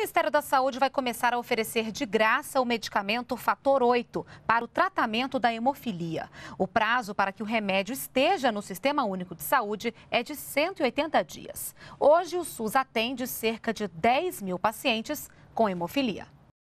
Ministério da Saúde vai começar a oferecer de graça o medicamento Fator 8 para o tratamento da hemofilia. O prazo para que o remédio esteja no Sistema Único de Saúde é de 180 dias. Hoje, o SUS atende cerca de 10 mil pacientes com hemofilia.